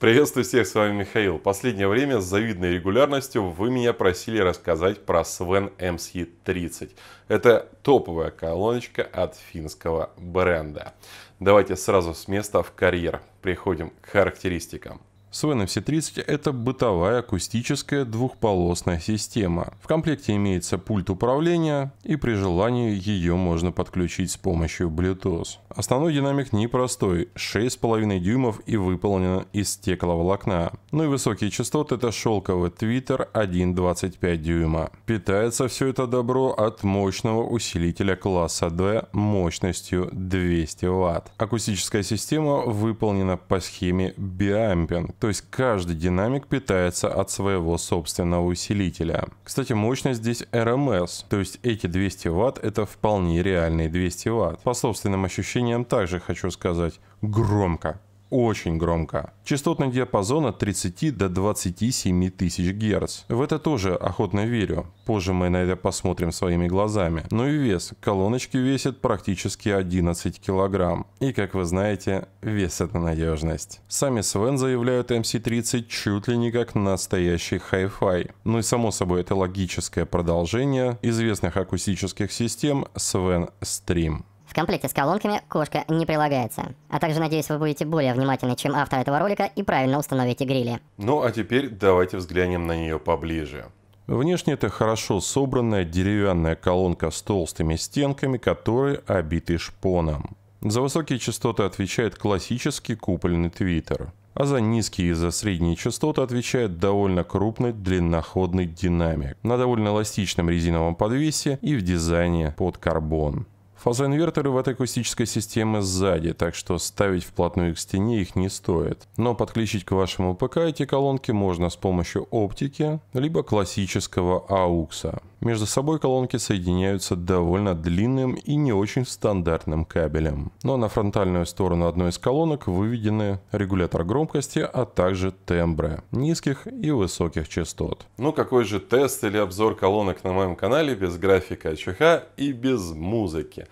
Приветствую всех, с вами Михаил. Последнее время с завидной регулярностью вы меня просили рассказать про Sven MC30. Это топовая колоночка от финского бренда. Давайте сразу с места в карьер. Переходим к характеристикам. Свен MC30 – это бытовая акустическая двухполосная система. В комплекте имеется пульт управления, и при желании ее можно подключить с помощью Bluetooth. Основной динамик непростой – 6,5 дюймов и выполнен из стекловолокна. Ну и высокие частоты – это шелковый твиттер 1,25 дюйма. Питается все это добро от мощного усилителя класса D мощностью 200 Вт. Акустическая система выполнена по схеме Biampen, то есть каждый динамик питается от своего собственного усилителя. Кстати, мощность здесь RMS, то есть эти 200 Вт это вполне реальные 200 Вт. По собственным ощущениям также хочу сказать громко очень громко. Частотный диапазон от 30 до 27 тысяч Гц. В это тоже охотно верю. Позже мы на это посмотрим своими глазами. Ну и вес. Колоночки весят практически 11 кг. И как вы знаете, вес это надежность. Сами Свен заявляют MC30 чуть ли не как настоящий хай-фай. Ну и само собой это логическое продолжение известных акустических систем Свен Stream. В комплекте с колонками кошка не прилагается. А также надеюсь, вы будете более внимательны, чем автор этого ролика, и правильно установите грили. Ну а теперь давайте взглянем на нее поближе. Внешне это хорошо собранная деревянная колонка с толстыми стенками, которые обиты шпоном. За высокие частоты отвечает классический купольный твиттер, а за низкие и за средние частоты отвечает довольно крупный длинноходный динамик на довольно эластичном резиновом подвесе и в дизайне под карбон. Фазоинверторы в этой акустической системе сзади, так что ставить вплотную к стене их не стоит. Но подключить к вашему ПК эти колонки можно с помощью оптики, либо классического аукса. Между собой колонки соединяются довольно длинным и не очень стандартным кабелем. Но ну, а на фронтальную сторону одной из колонок выведены регулятор громкости, а также тембры низких и высоких частот. Ну какой же тест или обзор колонок на моем канале без графика ЧХ и без музыки?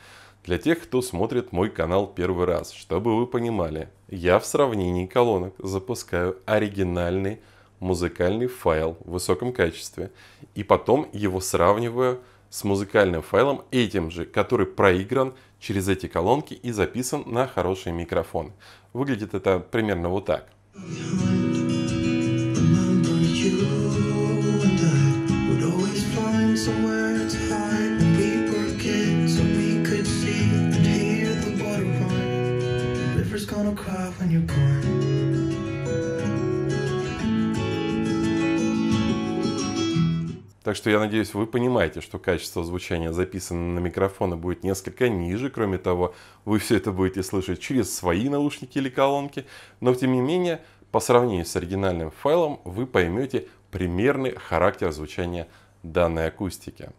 Для тех, кто смотрит мой канал первый раз, чтобы вы понимали, я в сравнении колонок запускаю оригинальный музыкальный файл в высоком качестве и потом его сравниваю с музыкальным файлом этим же, который проигран через эти колонки и записан на хороший микрофон. Выглядит это примерно вот так. Gonna cry when you're gone Так что я надеюсь, вы понимаете, что качество звучания записано на микрофоны будет несколько ниже. Кроме того, вы все это будете слышать через свои наушники или колонки. Но тем не менее, по сравнению с оригинальным файлом, вы поймете примерный характер звучания данной акустики.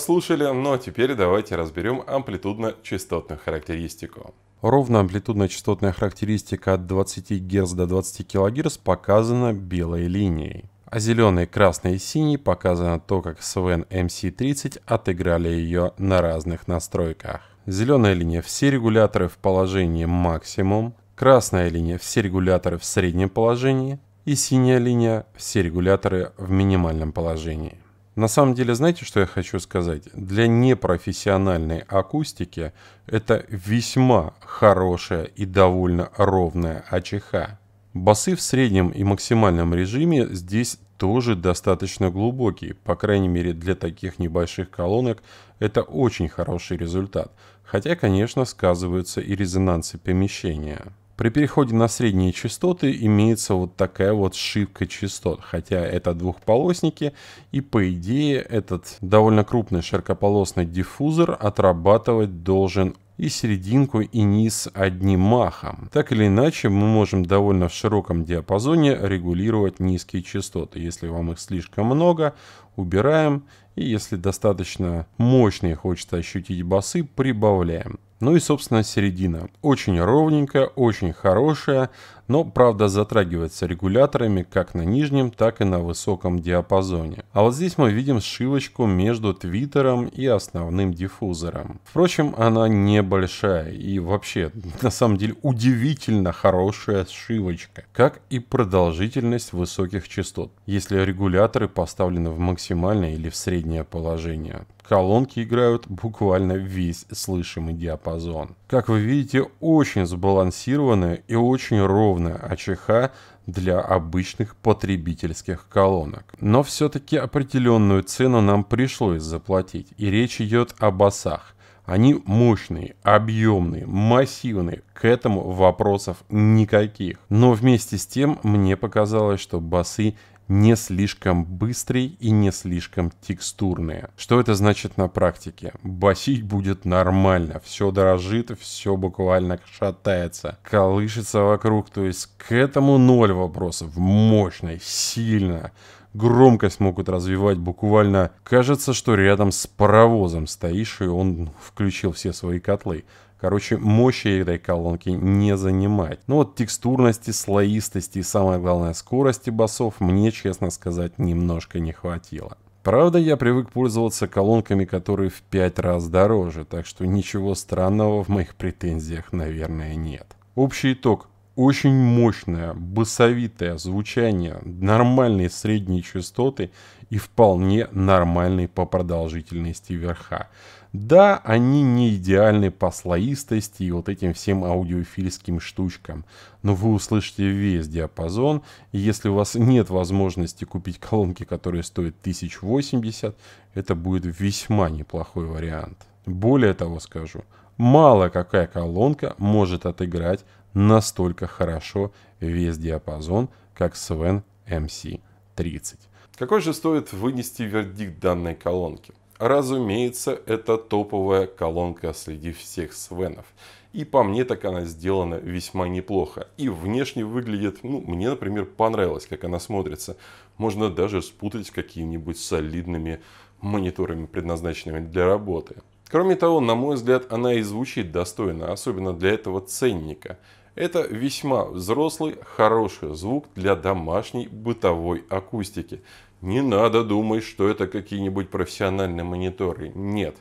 послушали, но теперь давайте разберем амплитудно-частотную характеристику. Ровно амплитудно-частотная характеристика от 20 Гц до 20 кГц показана белой линией. А зеленый, красный и синий показано то, как Sven MC30 отыграли ее на разных настройках. Зеленая линия все регуляторы в положении максимум, красная линия все регуляторы в среднем положении и синяя линия все регуляторы в минимальном положении. На самом деле, знаете, что я хочу сказать? Для непрофессиональной акустики это весьма хорошая и довольно ровная АЧХ. Басы в среднем и максимальном режиме здесь тоже достаточно глубокие. По крайней мере, для таких небольших колонок это очень хороший результат. Хотя, конечно, сказываются и резонансы помещения. При переходе на средние частоты имеется вот такая вот шибка частот, хотя это двухполосники, и по идее этот довольно крупный широкополосный диффузор отрабатывать должен и серединку, и низ одним махом. Так или иначе, мы можем довольно в широком диапазоне регулировать низкие частоты. Если вам их слишком много, убираем. И если достаточно мощные хочется ощутить басы, прибавляем. Ну и, собственно, середина. Очень ровненькая, очень хорошая, но, правда, затрагивается регуляторами как на нижнем, так и на высоком диапазоне. А вот здесь мы видим сшивочку между твиттером и основным диффузором. Впрочем, она небольшая и вообще, на самом деле, удивительно хорошая сшивочка, как и продолжительность высоких частот, если регуляторы поставлены в максимальное или в среднее положение. Колонки играют буквально весь слышимый диапазон. Как вы видите, очень сбалансированная и очень ровная АЧХ для обычных потребительских колонок. Но все-таки определенную цену нам пришлось заплатить, и речь идет о басах. Они мощные, объемные, массивные, к этому вопросов никаких. Но вместе с тем мне показалось, что басы не слишком быстрый и не слишком текстурные. Что это значит на практике? Басить будет нормально, все дорожит, все буквально шатается, колышется вокруг, то есть к этому ноль вопросов, мощно, сильно громкость могут развивать буквально. Кажется, что рядом с паровозом стоишь, и он включил все свои котлы. Короче, мощи этой колонки не занимать. Но ну вот текстурности, слоистости и самое главное скорости басов мне, честно сказать, немножко не хватило. Правда, я привык пользоваться колонками, которые в 5 раз дороже, так что ничего странного в моих претензиях, наверное, нет. Общий итог очень мощное, басовитое звучание, нормальные средние частоты и вполне нормальные по продолжительности верха. Да, они не идеальны по слоистости и вот этим всем аудиофильским штучкам, но вы услышите весь диапазон, и если у вас нет возможности купить колонки, которые стоят 1080, это будет весьма неплохой вариант. Более того скажу, мало какая колонка может отыграть настолько хорошо весь диапазон, как Sven MC30. Какой же стоит вынести вердикт данной колонки? Разумеется, это топовая колонка среди всех свенов. И по мне так она сделана весьма неплохо. И внешне выглядит, ну, мне, например, понравилось, как она смотрится. Можно даже спутать с какими-нибудь солидными мониторами, предназначенными для работы. Кроме того, на мой взгляд, она и звучит достойно, особенно для этого ценника – это весьма взрослый, хороший звук для домашней бытовой акустики. Не надо думать, что это какие-нибудь профессиональные мониторы. Нет.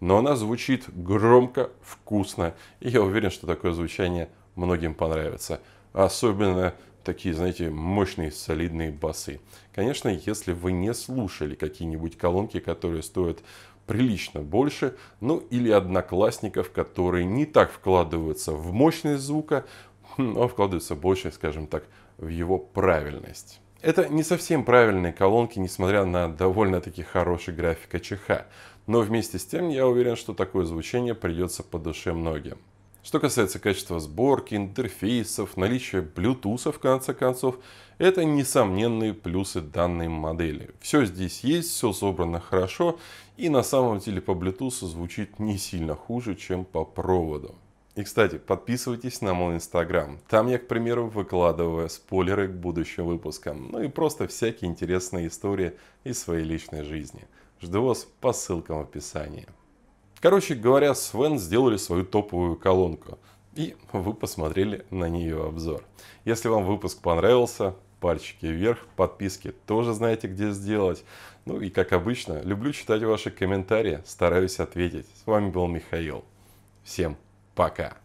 Но она звучит громко, вкусно. И я уверен, что такое звучание многим понравится. Особенно такие, знаете, мощные, солидные басы. Конечно, если вы не слушали какие-нибудь колонки, которые стоят прилично больше, ну или одноклассников, которые не так вкладываются в мощность звука, хм, но вкладываются больше, скажем так, в его правильность. Это не совсем правильные колонки, несмотря на довольно-таки хороший график АЧХ. Но вместе с тем я уверен, что такое звучание придется по душе многим. Что касается качества сборки, интерфейсов, наличия Bluetooth в конце концов, это несомненные плюсы данной модели. Все здесь есть, все собрано хорошо и на самом деле по Bluetooth звучит не сильно хуже, чем по проводу. И, кстати, подписывайтесь на мой инстаграм. Там я, к примеру, выкладываю спойлеры к будущим выпускам, ну и просто всякие интересные истории из своей личной жизни. Жду вас по ссылкам в описании. Короче говоря, Свен сделали свою топовую колонку. И вы посмотрели на нее обзор. Если вам выпуск понравился, пальчики вверх, подписки тоже знаете, где сделать. Ну и как обычно, люблю читать ваши комментарии, стараюсь ответить. С вами был Михаил. Всем пока!